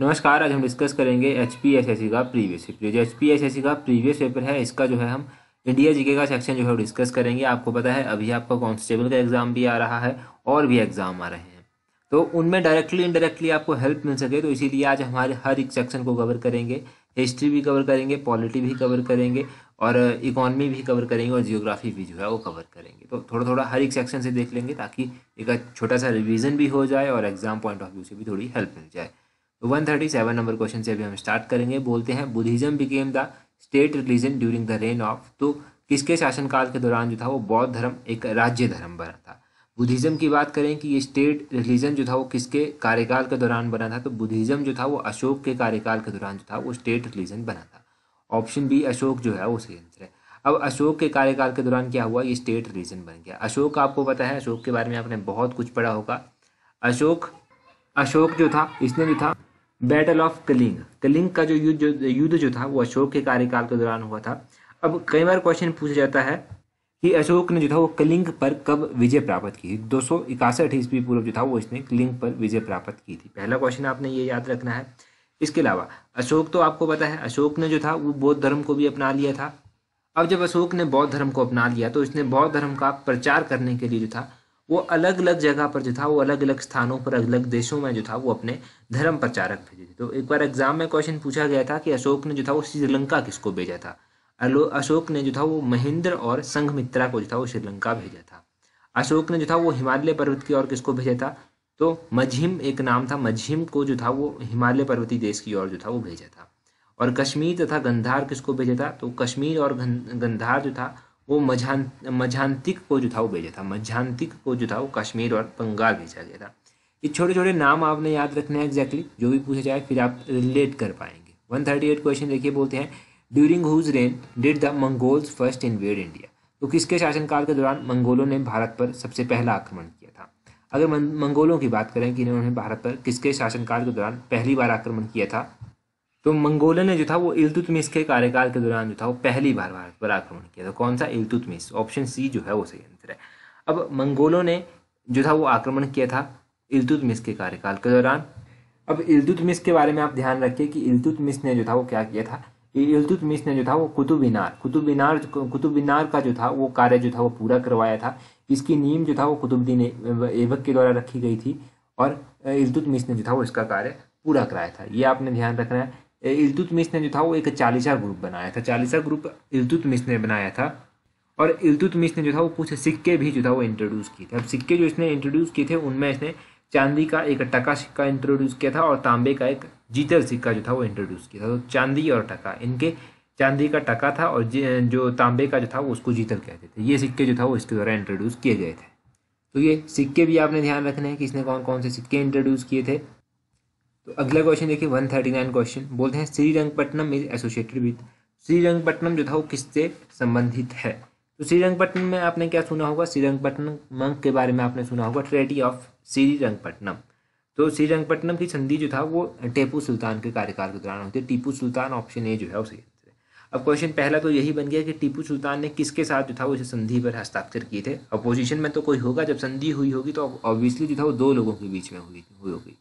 नमस्कार आज हम डिस्कस करेंगे H P S S C का प्रीवियस पेपर जो एच पी एस का प्रीवियस पेपर है इसका जो है हम इंडिया जीके का सेक्शन जो है डिस्कस करेंगे आपको पता है अभी आपका कांस्टेबल का एग्जाम भी आ रहा है और भी एग्जाम आ रहे हैं तो उनमें डायरेक्टली इनडायरेक्टली आपको हेल्प मिल सके तो इसीलिए आज हमारे हर एक सेक्शन को कवर करेंगे हिस्ट्री भी कवर करेंगे पॉलिटी भी कवर करेंगे और इकोनॉमी भी कवर करेंगे और जियोग्राफी भी जो है वो कवर करेंगे तो थोड़ा थोड़ा हर एक सेक्शन से देख लेंगे ताकि एक छोटा सा रिविज़न भी हो जाए और एग्जाम पॉइंट ऑफ व्यू से भी थोड़ी हेल्प मिल जाए one thirty seven number question से अभी हम स्टार्ट करेंगे बोलते हैं Buddhism became the state religion during the reign of तो किसके शासनकाल के दौरान जो था वो बौद्ध धर्म एक राज्य धर्म बना था बुद्धिज्म की बात करें कि ये स्टेट रिलीजन जो था वो किसके कार्यकाल के दौरान बना था तो बुद्धिज्म जो था वो अशोक के कार्यकाल के दौरान जो था वो स्टेट रिलीजन बना था ऑप्शन बी अशोक जो है वो सही आंसर है अब अशोक के कार्यकाल के दौरान क्या हुआ ये स्टेट रिलीजन बन गया अशोक आपको पता है अशोक के बारे में आपने बहुत कुछ पढ़ा होगा अशोक अशोक जो था इसने जो था बैटल ऑफ कलिंग कलिंग का जो युद्ध युद्ध जो था वो अशोक के कार्यकाल के दौरान हुआ था अब कई बार क्वेश्चन पूछा जाता है कि अशोक ने जो था वो कलिंग पर कब विजय प्राप्त की दो सौ इकासठ ईस्वी पूर्व जो था वो इसने कलिंग पर विजय प्राप्त की थी पहला क्वेश्चन आपने ये याद रखना है इसके अलावा अशोक तो आपको पता है अशोक ने जो था वो बौद्ध धर्म को भी अपना लिया था अब जब अशोक ने बौद्ध धर्म को अपना लिया तो इसने बौद्ध धर्म का प्रचार करने के लिए जो था वो अलग अलग जगह पर जो था वो अलग अलग स्थानों पर अलग अलग देशों में जो था वो अपने धर्म प्रचारक भेजे थे तो एक बार एग्जाम में क्वेश्चन पूछा गया था कि अशोक ने जो था वो श्रीलंका किसको भेजा था अशोक ने जो था वो महेंद्र और संघमित्रा को जो था वो श्रीलंका भेजा था अशोक ने जो था वो हिमालय पर्वत की ओर किसको भेजा था तो मझिम एक नाम था मझिम को जो था वो हिमालय पर्वतीय देश की ओर जो था वो भेजा था और कश्मीर तथा गंधार किसको भेजा था तो कश्मीर और गंधार जो था वो मझान मझांतिक को वो भेजा था मझांतिक को वो कश्मीर और बंगाल भेजा गया था ये छोटे छोटे नाम आपने याद रखने हैं एग्जैक्टली जो भी पूछा जाए फिर आप रिलेट कर पाएंगे वन थर्टी एट क्वेश्चन देखिए बोलते हैं during whose reign did the Mongols first invade India तो किसके शासनकाल के दौरान मंगोलों ने भारत पर सबसे पहला आक्रमण किया था अगर मंगोलों की बात करें कि इन्होंने भारत पर किसके शासनकाल के दौरान पहली बार आक्रमण किया था तो मंगोलन ने जो था वो इलतुतमिस के कार्यकाल के दौरान जो था वो पहली बार भारत पर आक्रमण किया था कौन सा इलतुतमिस ऑप्शन सी जो है वो सही आंसर है अब मंगोलों ने जो था वो आक्रमण किया था इलतुतमिस के कार्यकाल के दौरान अब इलतुतमिस के बारे में आप ध्यान रखिए कि इलतुतमिस ने जो था वो क्या किया था इलतुतमिस ने जो था वो मीनार कुतुब मीनार का जो था वो कार्य जो था वो पूरा करवाया था इसकी नींव जो था वो कुतुबद्दीन एबक के द्वारा रखी गई थी और इलतुतमिस ने जो था वो इसका कार्य पूरा कराया था ये आपने ध्यान रखना है इल्तुतमिश ने जो था वो एक चालीसा ग्रुप बनाया था चालीसा ग्रुप इल्तुतमिश ने बनाया था और इल्तुतमिश ने जो था वो कुछ सिक्के भी जो था वो इंट्रोड्यूस किए थे अब सिक्के जो इसने इंट्रोड्यूस किए थे उनमें इसने चांदी का एक टका सिक्का इंट्रोड्यूस किया था और तांबे का एक जीतल सिक्का जो था वो इंट्रोड्यूस किया था तो चांदी और टका इनके चांदी का टका था और जो तांबे का जो था वो उसको जीतल कहते थे ये सिक्के जो था वो इसके द्वारा इंट्रोड्यूस किए गए थे तो ये सिक्के भी आपने ध्यान रखने हैं कि इसने कौन कौन से सिक्के इंट्रोड्यूस किए थे तो अगला क्वेश्चन देखिए वन थर्टी नाइन क्वेश्चन बोलते हैं Srirangapatnam is associated with Srirangapatnam जो था वो किससे संबंधित है तो श्रीरंगपट्टनम में आपने क्या सुना होगा श्रीरंगपट्टनम मंग के बारे में आपने सुना होगा ट्रेडी ऑफ श्रीरंगपट्टनम तो श्रीरंगपट्टनम की संधि जो था वो टेपू सुल्तान के कार्यकाल के दौरान होती है टीपू सुल्तान ऑप्शन ए जो है उसे अब क्वेश्चन पहला तो यही बन गया कि टीपू सुल्तान ने किसके साथ जो था वो संधि पर हस्ताक्षर किए थे अपोजिशन में तो कोई होगा जब संधि हुई होगी तो ऑब्वियसली जो था वो दो लोगों के बीच में हुई हुई होगी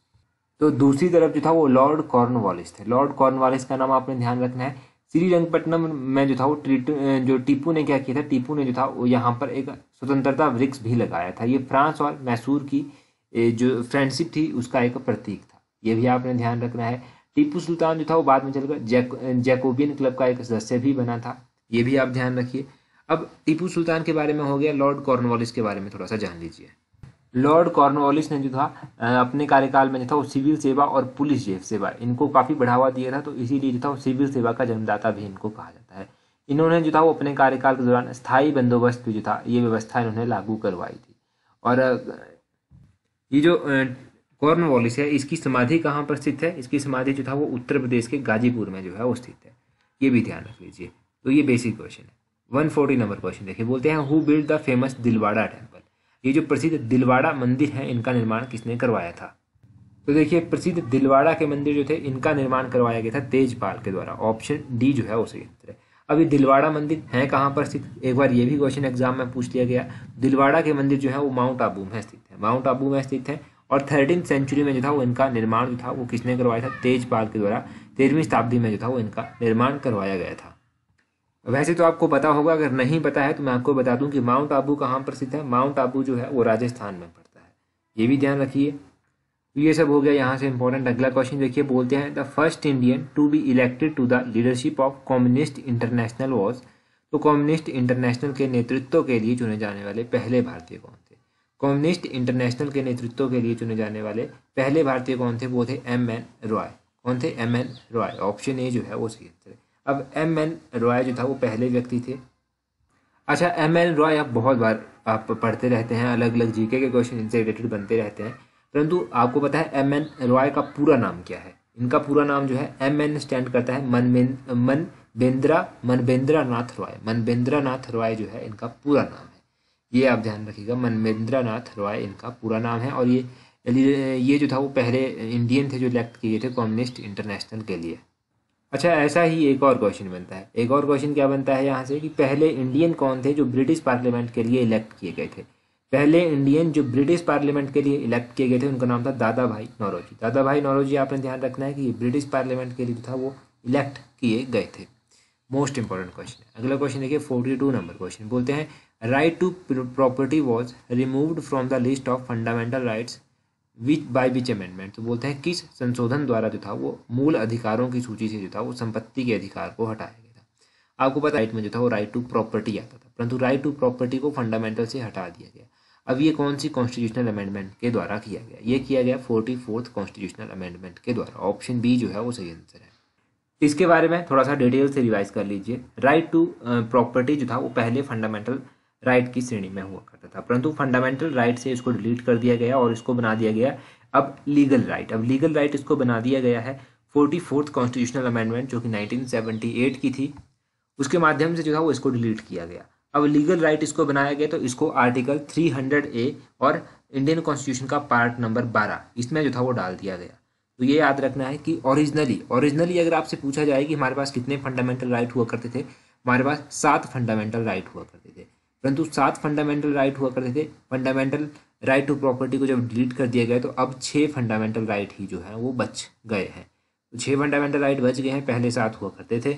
तो दूसरी तरफ जो था वो लॉर्ड कॉर्नवालिस थे लॉर्ड कॉर्नवालिस का नाम आपने ध्यान रखना है श्रीरंगपट्टनम में जो था वो ट्रीट जो टीपू ने क्या किया था टीपू ने जो था वो यहाँ पर एक स्वतंत्रता वृक्ष भी लगाया था ये फ्रांस और मैसूर की जो फ्रेंडशिप थी उसका एक प्रतीक था ये भी आपने ध्यान रखना है टीपू सुल्तान जो था वो बाद में चलकर जैक जैकोबियन क्लब का एक सदस्य भी बना था ये भी आप ध्यान रखिए अब टीपू सुल्तान के बारे में हो गया लॉर्ड कॉर्नवालिस के बारे में थोड़ा सा जान लीजिए लॉर्ड कॉर्नवालिस ने जो था अपने कार्यकाल में जो था वो सिविल सेवा और पुलिस सेवा इनको काफ़ी बढ़ावा दिया था तो इसीलिए जो था वो सिविल सेवा का जन्मदाता भी इनको कहा जाता है इन्होंने जो था वो अपने कार्यकाल के दौरान स्थायी बंदोबस्त भी जो था ये व्यवस्था इन्होंने लागू करवाई थी और ये जो कॉर्नवॉलिस है इसकी समाधि कहाँ पर स्थित है इसकी समाधि जो था वो उत्तर प्रदेश के गाजीपुर में जो है वो स्थित है ये भी ध्यान रख लीजिए तो ये बेसिक क्वेश्चन है वन फोर्टी नंबर क्वेश्चन देखिए बोलते हैं who build the famous Dilwara temple ये जो प्रसिद्ध दिलवाड़ा मंदिर है इनका निर्माण किसने करवाया था तो देखिए प्रसिद्ध दिलवाड़ा के मंदिर जो थे इनका निर्माण करवाया गया था तेजपाल के द्वारा ऑप्शन डी जो है वो सही उत्तर है अभी दिलवाड़ा मंदिर है कहाँ पर स्थित एक बार ये भी क्वेश्चन एग्जाम में पूछ लिया गया दिलवाड़ा के मंदिर जो है वो माउंट आबू में स्थित है माउंट आबू में स्थित है और थर्टीन सेंचुरी में जो था वो इनका निर्माण जो था वो किसने करवाया था तेजपाल के द्वारा तेरहवीं शताब्दी में जो था वो इनका निर्माण करवाया गया था वैसे तो आपको पता होगा अगर नहीं पता है तो मैं आपको बता दूं कि माउंट आबू कहाँ प्रसिद्ध है माउंट आबू जो है वो राजस्थान में पड़ता है ये भी ध्यान रखिए तो ये सब हो गया यहाँ से इम्पोर्टेंट अगला क्वेश्चन देखिए बोलते हैं the first Indian to be elected to the leadership of communist international was तो कम्युनिस्ट इंटरनेशनल के नेतृत्व के लिए चुने जाने वाले पहले भारतीय कौन थे कम्युनिस्ट इंटरनेशनल के नेतृत्व के लिए चुने जाने वाले पहले भारतीय कौन थे वो थे एम एन रॉय कौन थे M N Roy option A जो है वो सही उत्तर है अब एम एल रॉय जो था वो पहले व्यक्ति थे अच्छा एम एल रॉय आप बहुत बार आप पढ़ते रहते हैं अलग अलग जीके के क्वेश्चन इनसे रिलेटेड बनते रहते हैं परंतु आपको पता है एम एन रॉय का पूरा नाम क्या है इनका पूरा नाम जो है एम एन स्टैंड करता है मन मन बेंद्रा मनबेंद्रा नाथ रॉय मनबेंद्रा नाथ रॉय जो है इनका पूरा नाम है ये आप ध्यान रखिएगा बेंद्रा नाथ रॉय इनका पूरा नाम है और ये ये जो था वो पहले इंडियन थे जो इलेक्ट किए थे कम्युनिस्ट इंटरनेशनल के लिए अच्छा ऐसा ही एक और क्वेश्चन बनता है एक और क्वेश्चन क्या बनता है यहाँ से कि पहले इंडियन कौन थे जो ब्रिटिश पार्लियामेंट के लिए इलेक्ट किए गए थे पहले इंडियन जो ब्रिटिश पार्लियामेंट के लिए इलेक्ट किए गए थे उनका नाम था दादा भाई नौरोजी दादा भाई नौरोजी आपने ध्यान रखना है कि ब्रिटिश पार्लियामेंट के लिए था वो इलेक्ट किए गए थे मोस्ट इंपॉर्टेंट क्वेश्चन अगला क्वेश्चन देखिए फोर्टी टू नंबर क्वेश्चन बोलते हैं right to property was removed from the list of fundamental rights which by which amendment तो बोलते हैं किस संशोधन द्वारा जो था वो मूल अधिकारों की सूची से जो था वो संपत्ति के अधिकार को हटाया गया था आपको पता राइट में जो था वो राइट टू प्रॉपर्टी आता था परंतु राइट टू प्रॉपर्टी को फंडामेंटल से हटा दिया गया अब ये कौन सी कॉन्स्टिट्यूशनल अमेंडमेंट के द्वारा किया गया ये किया गया फोर्टी फोर्थ कॉन्स्टिट्यूशनल अमेंडमेंट के द्वारा ऑप्शन बी जो है वो सही आंसर है इसके बारे में थोड़ा सा डिटेल से रिवाइज कर लीजिए राइट टू प्रॉपर्टी जो था वो पहले फंडामेंटल राइट की श्रेणी में हुआ करता था परंतु फंडामेंटल राइट से इसको डिलीट कर दिया गया और इसको बना दिया गया अब लीगल राइट अब लीगल राइट इसको बना दिया गया है फोर्टी फोर्थ कॉन्स्टिट्यूशनल अमेंडमेंट जो कि 1978 की थी उसके माध्यम से जो है वो इसको डिलीट किया गया अब लीगल राइट इसको बनाया गया तो इसको आर्टिकल 300 ए और इंडियन कॉन्स्टिट्यूशन का पार्ट नंबर 12 इसमें जो था वो डाल दिया गया तो ये याद रखना है कि ओरिजिनली ओरिजिनली अगर आपसे पूछा जाए कि हमारे पास कितने फंडामेंटल राइट हुआ करते थे हमारे पास सात फंडामेंटल राइट हुआ करते थे परंतु सात फंडामेंटल राइट हुआ करते थे फंडामेंटल राइट टू प्रॉपर्टी को जब डिलीट कर दिया गया तो अब छः फंडामेंटल राइट ही जो है वो बच गए हैं तो छः फंडामेंटल राइट बच गए हैं पहले सात हुआ करते थे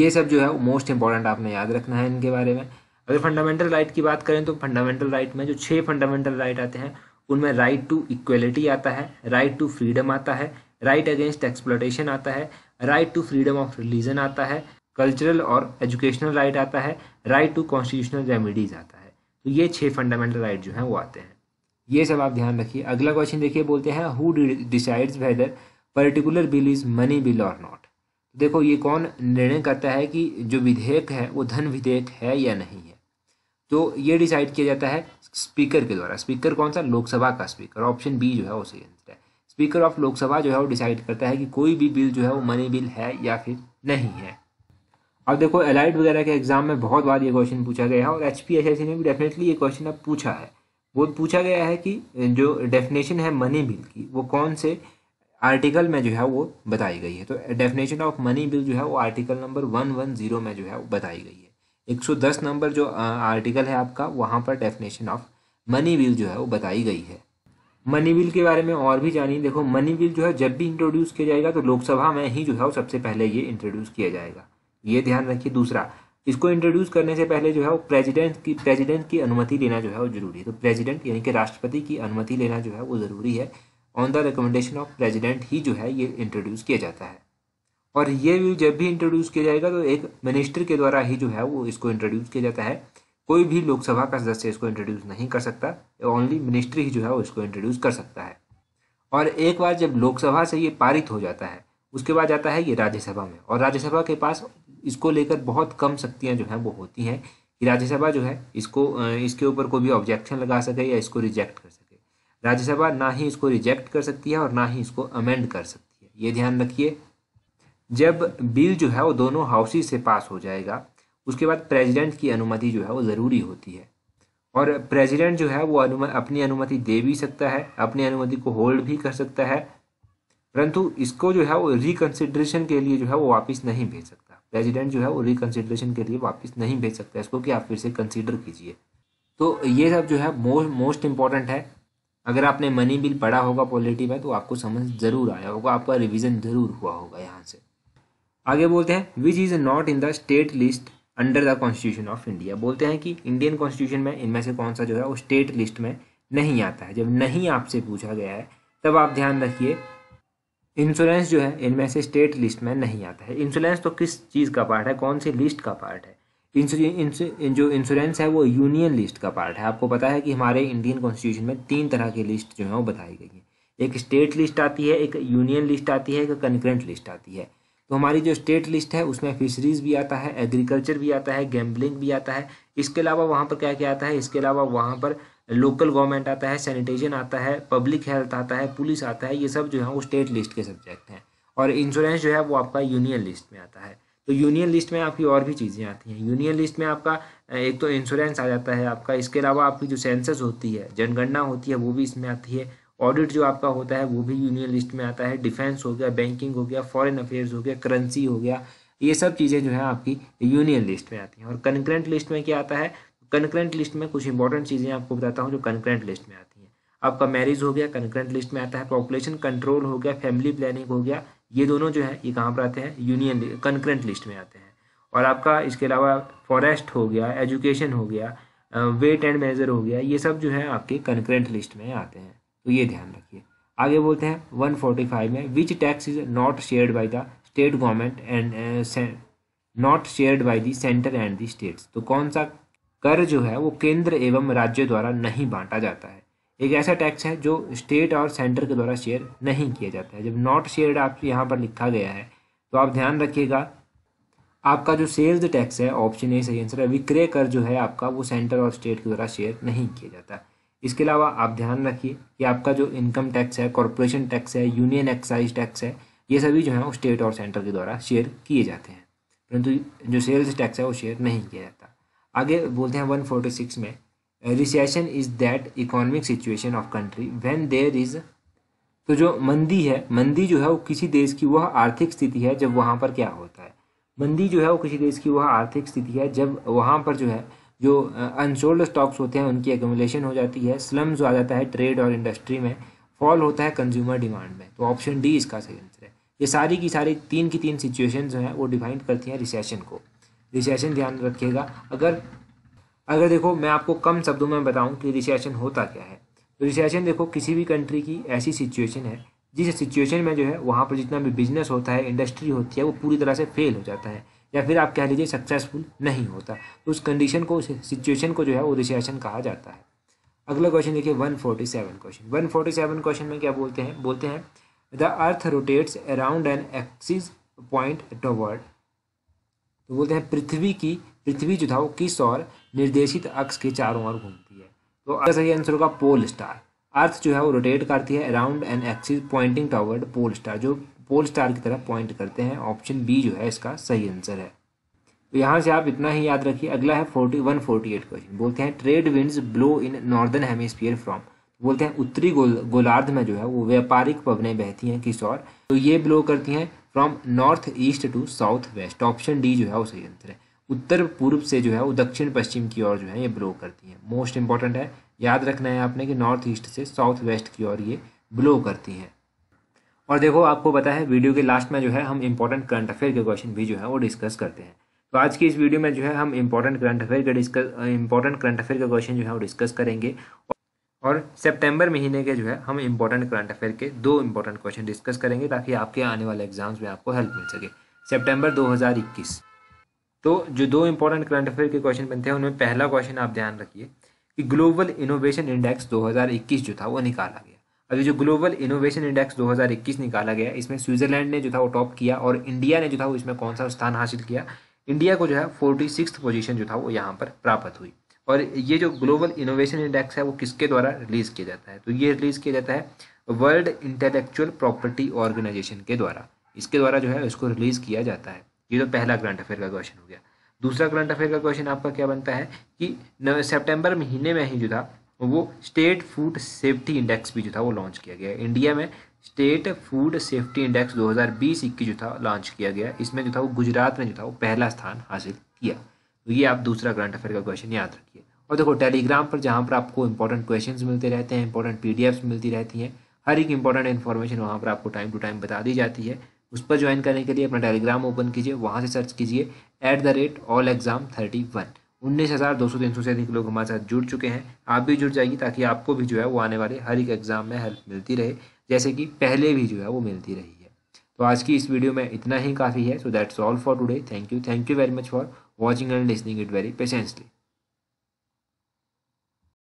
ये सब जो है मोस्ट इंपॉर्टेंट आपने याद रखना है इनके बारे में अगर फंडामेंटल राइट की बात करें तो फंडामेंटल राइट में जो छः फंडामेंटल राइट आते हैं उनमें राइट टू इक्वलिटी आता है राइट टू फ्रीडम आता है राइट अगेंस्ट एक्सप्लोटेशन आता है right to freedom of religion आता है कल्चरल और एजुकेशनल राइट आता है राइट टू कॉन्स्टिट्यूशनल रेमिडीज आता है तो ये छह फंडामेंटल राइट जो हैं वो आते हैं ये सब आप ध्यान रखिए अगला क्वेश्चन देखिए बोलते हैं who decides whether particular bill is money bill और नॉट देखो ये कौन निर्णय करता है कि जो विधेयक है वो धन विधेयक है या नहीं है तो ये डिसाइड किया जाता है स्पीकर के द्वारा स्पीकर कौन सा लोकसभा का स्पीकर ऑप्शन बी जो है वो सही आंसर है स्पीकर ऑफ लोकसभा जो है वो डिसाइड करता है कि कोई भी बिल जो है वो मनी बिल है या फिर नहीं है अब देखो एलाइट वगैरह के एग्जाम में बहुत बार ये क्वेश्चन पूछा गया है और एच पी एस ने भी डेफिनेटली ये क्वेश्चन अब पूछा है वो पूछा गया है कि जो डेफिनेशन है मनी बिल की वो कौन से आर्टिकल में जो है वो बताई गई है तो डेफिनेशन ऑफ मनी बिल जो है वो article number one one zero में जो है वो बताई गई है एक सौ दस नंबर जो आर्टिकल है आपका वहाँ पर डेफिनेशन ऑफ मनी बिल जो है वो बताई गई है मनी बिल के बारे में और भी जानिए देखो मनी बिल जो है जब भी इंट्रोड्यूस किया जाएगा तो लोकसभा में ही जो है वो सबसे पहले ये इंट्रोड्यूस किया जाएगा ये ध्यान रखिए दूसरा इसको इंट्रोड्यूस करने से पहले जो है वो प्रेसिडेंट की प्रेसिडेंट की अनुमति लेना जो है वो जरूरी है तो प्रेसिडेंट यानी कि राष्ट्रपति की अनुमति लेना जो है वो ज़रूरी है on the recommendation of president ही जो है ये इंट्रोड्यूस किया जाता है और ये भी जब भी इंट्रोड्यूस किया जाएगा तो एक मिनिस्टर के द्वारा ही जो है वो इसको इंट्रोड्यूस किया जाता है कोई भी लोकसभा का सदस्य इसको इंट्रोड्यूस नहीं कर सकता ओनली मिनिस्टर ही जो है वो इसको इंट्रोड्यूस कर सकता है और एक बार जब लोकसभा से ये पारित हो जाता है उसके बाद आता है ये राज्यसभा में और राज्यसभा के पास इसको लेकर बहुत कम शक्तियाँ जो हैं वो होती हैं कि राज्यसभा जो है इसको इसके ऊपर कोई भी ऑब्जेक्शन लगा सके या इसको रिजेक्ट कर सके राज्यसभा ना ही इसको रिजेक्ट कर सकती है और ना ही इसको अमेंड कर सकती है ये ध्यान रखिए जब बिल जो है वो दोनों हाउसेज से पास हो जाएगा उसके बाद प्रेसिडेंट की अनुमति जो है वो ज़रूरी होती है और प्रेसिडेंट जो है वो अनुम अपनी अनुमति दे भी सकता है अपनी अनुमति को होल्ड भी कर सकता है परंतु इसको जो है वो रिकंसिडरेशन के लिए जो है वो वापस नहीं भेज सकता प्रेसिडेंट जो है वो रिकंसिडरेशन के लिए वापस नहीं भेज सकता इसको कि आप फिर से कंसिडर कीजिए तो ये सब जो है मोस्ट मोस्ट इम्पॉर्टेंट है अगर आपने मनी बिल पढ़ा होगा पॉलिटी में तो आपको समझ जरूर आया होगा आपका रिविजन जरूर हुआ होगा यहाँ से आगे बोलते हैं which is not in the state list under the constitution of India बोलते हैं कि इंडियन कॉन्स्टिट्यूशन में इनमें से कौन सा जो है वो स्टेट लिस्ट में नहीं आता है जब नहीं आपसे पूछा गया है तब आप ध्यान रखिए इंश्योरेंस जो है इनमें से स्टेट लिस्ट में नहीं आता है इंश्योरेंस तो किस चीज़ का पार्ट है कौन सी लिस्ट का पार्ट है जो इंश्योरेंस है वो यूनियन लिस्ट का पार्ट है आपको पता है कि हमारे इंडियन कॉन्स्टिट्यूशन में तीन तरह की लिस्ट जो है वो बताई गई है एक स्टेट लिस्ट आती है एक यूनियन लिस्ट आती है एक कंक्रेंट लिस्ट आती है तो हमारी जो स्टेट लिस्ट है उसमें फिशरीज भी आता है एग्रीकल्चर भी आता है गैम्बलिंग भी आता है इसके अलावा वहाँ पर क्या क्या आता है इसके अलावा वहाँ पर लोकल गवर्नमेंट आता है सैनिटेशन आता है पब्लिक हेल्थ आता है पुलिस आता है ये सब जो है वो स्टेट लिस्ट के सब्जेक्ट हैं और इंश्योरेंस जो है वो आपका यूनियन लिस्ट में आता है तो यूनियन लिस्ट में आपकी और भी चीज़ें आती हैं यूनियन लिस्ट में आपका एक तो इंश्योरेंस आ जाता है आपका इसके अलावा आपकी जो सेंसस होती है जनगणना होती है वो भी इसमें आती है ऑडिट जो आपका होता है वो भी यूनियन लिस्ट में आता है डिफेंस हो गया बैंकिंग हो गया फॉरेन अफेयर्स हो गया करेंसी हो गया ये सब चीज़ें जो है आपकी यूनियन लिस्ट में आती हैं और कंक्रेंट लिस्ट में क्या आता है कंक्रेंट लिस्ट में कुछ इंपॉर्टेंट चीज़ें आपको बताता हूँ जो कंक्रेंट लिस्ट में आती हैं आपका मैरिज हो गया कंक्रेंट लिस्ट में आता है पॉपुलेशन कंट्रोल हो गया फैमिली प्लानिंग हो गया ये दोनों जो है ये कहाँ पर आते हैं यूनियन कंक्रेंट लिस्ट में आते हैं और आपका इसके अलावा फॉरेस्ट हो गया एजुकेशन हो गया वेट एंड मेजर हो गया ये सब जो है आपके कंक्रेंट लिस्ट में आते हैं तो ये ध्यान रखिए आगे बोलते हैं वन फोर्टी फाइव में which tax is not shared by the state government and not shared by the centre and the states तो कौन सा कर जो है वो केंद्र एवं राज्य द्वारा नहीं बांटा जाता है एक ऐसा टैक्स है जो स्टेट और सेंटर के द्वारा शेयर नहीं किया जाता है जब नॉट शेयर्ड आप यहाँ पर लिखा गया है तो आप ध्यान रखिएगा आपका जो सेल्स टैक्स है ऑप्शन ए सही आंसर है विक्रय कर जो है आपका वो सेंटर और स्टेट के द्वारा शेयर नहीं किया जाता इसके अलावा आप ध्यान रखिए कि आपका जो इनकम टैक्स है कॉरपोरेशन टैक्स है यूनियन एक्साइज टैक्स है ये सभी जो है वो स्टेट और सेंटर के द्वारा शेयर किए जाते हैं परंतु जो सेल्स टैक्स है वो शेयर नहीं किया जाता आगे बोलते हैं वन फोर्टी सिक्स में recession is that economic situation of country when there is तो जो मंदी है मंदी जो है वो किसी देश की वह आर्थिक स्थिति है जब वहाँ पर क्या होता है मंदी जो है वो किसी देश की वह आर्थिक स्थिति है जब वहाँ पर जो है जो अनसोल्ड स्टॉक्स होते हैं उनकी एकोमोलेशन हो जाती है स्लम्स आ जाता है ट्रेड और इंडस्ट्री में फॉल होता है कंज्यूमर डिमांड में तो ऑप्शन डी इसका सही आंसर है ये सारी की सारी तीन की तीन सिचुएशन जो हैं वो डिफाइन करती हैं रिसेशन को रिसेशन ध्यान रखिएगा अगर अगर देखो मैं आपको कम शब्दों में बताऊं कि रिसेशन होता क्या है तो रिसेशन देखो किसी भी कंट्री की ऐसी सिचुएशन है जिस सिचुएशन में जो है वहाँ पर जितना भी बिजनेस होता है इंडस्ट्री होती है वो पूरी तरह से फेल हो जाता है या फिर आप कह लीजिए सक्सेसफुल नहीं होता तो उस कंडीशन को उस सिचुएशन को जो है वो रिसेशन कहा जाता है अगला क्वेश्चन देखिए one forty seven question one forty seven question में क्या बोलते हैं बोलते हैं the earth rotates around an axis point toward तो बोलते हैं पृथ्वी की पृथ्वी जो था वो किस और निर्देशित अक्ष के चारों ओर घूमती है तो सही आंसर होगा पोल स्टार अर्थ जो है वो रोटेट करती है around an axis pointing toward pole star जो पोल स्टार की तरफ पॉइंट करते हैं ऑप्शन बी जो है इसका सही आंसर है तो यहाँ से आप इतना ही याद रखिए अगला है forty one forty eight question बोलते हैं trade winds blow in northern hemisphere from बोलते हैं उत्तरी गोल गोलार्ध में जो है वो व्यापारिक पवने बहती हैं किस और तो ये ब्लो करती हैं from north east to south west option D जो है वो सही आंसर है उत्तर पूर्व से जो है वो दक्षिण पश्चिम की ओर जो है ये ब्लो करती हैं मोस्ट इंपॉर्टेंट है याद रखना है आपने कि नॉर्थ ईस्ट से साउथ वेस्ट की ओर ये ब्लो करती हैं और देखो आपको पता है वीडियो के लास्ट में जो है हम इम्पोर्टेंट करंट अफेयर के क्वेश्चन भी जो है वो डिस्कस करते हैं तो आज की इस वीडियो में जो है हम इम्पोर्टेंट करंट अफेयर के डिस्कस इंपॉर्टेंट करंट अफेयर का क्वेश्चन जो है वो डिस्कस करेंगे और सितंबर महीने के जो है हम इम्पोर्टेंट करंट अफेयर के दो इम्पोर्टेंट क्वेश्चन डिस्कस करेंगे ताकि आपके आने वाले एग्जाम्स में आपको हेल्प मिल सके सितंबर 2021 तो जो दो इम्पोर्टेंट करंट अफेयर के क्वेश्चन बनते हैं उनमें पहला क्वेश्चन आप ध्यान रखिए कि ग्लोबल इनोवेशन इंडेक्स 2021 जो था वो निकाला गया अभी जो ग्लोबल इनोवेशन इंडेक्स 2021 निकाला गया इसमें स्विट्जरलैंड ने जो था वो टॉप किया और इंडिया ने जो था वो इसमें कौन सा स्थान हासिल किया इंडिया को जो है फोर्टी पोजीशन जो था वो यहाँ पर प्राप्त हुई और ये जो ग्लोबल इनोवेशन इंडेक्स है वो किसके द्वारा रिलीज किया जाता है तो ये रिलीज किया जाता है वर्ल्ड इंटेलेक्चुअल प्रॉपर्टी ऑर्गेनाइजेशन के द्वारा इसके द्वारा जो है इसको रिलीज किया जाता है ये तो पहला करंट अफेयर का क्वेश्चन हो गया दूसरा करंट अफेयर का क्वेश्चन आपका क्या बनता है कि सेप्टेम्बर महीने में ही जो था वो स्टेट फूड सेफ्टी इंडेक्स भी जो था वो लॉन्च किया गया इंडिया में स्टेट फूड सेफ्टी इंडेक्स 2020 हज़ार जो था लॉन्च किया गया इसमें जो था वो गुजरात ने जो था वो पहला स्थान हासिल किया तो ये आप दूसरा करंट अफेयर का क्वेश्चन याद रखिए और देखो टेलीग्राम पर जहाँ पर आपको इंपॉर्टेंट क्वेश्चन मिलते रहते हैं इंपॉर्टेंट पी मिलती रहती हैं हर एक इंपॉर्टेंट इन्फॉर्मेशन वहाँ पर आपको टाइम टू टाइम बता दी जाती है उस पर ज्वाइन करने के लिए अपना टेलीग्राम ओपन कीजिए वहाँ से सर्च कीजिए at the rate all exam thirty one उन्नीस हज़ार दो सौ तीन सौ से अधिक लोग हमारे साथ जुड़ चुके हैं आप भी जुड़ जाइए ताकि आपको भी जो है वो आने वाले हर एक एग्ज़ाम में हेल्प मिलती रहे जैसे कि पहले भी जो है वो मिलती रही है तो आज की इस वीडियो में इतना ही काफ़ी है so that's all for today thank you thank you very much for watching and listening it very patiently.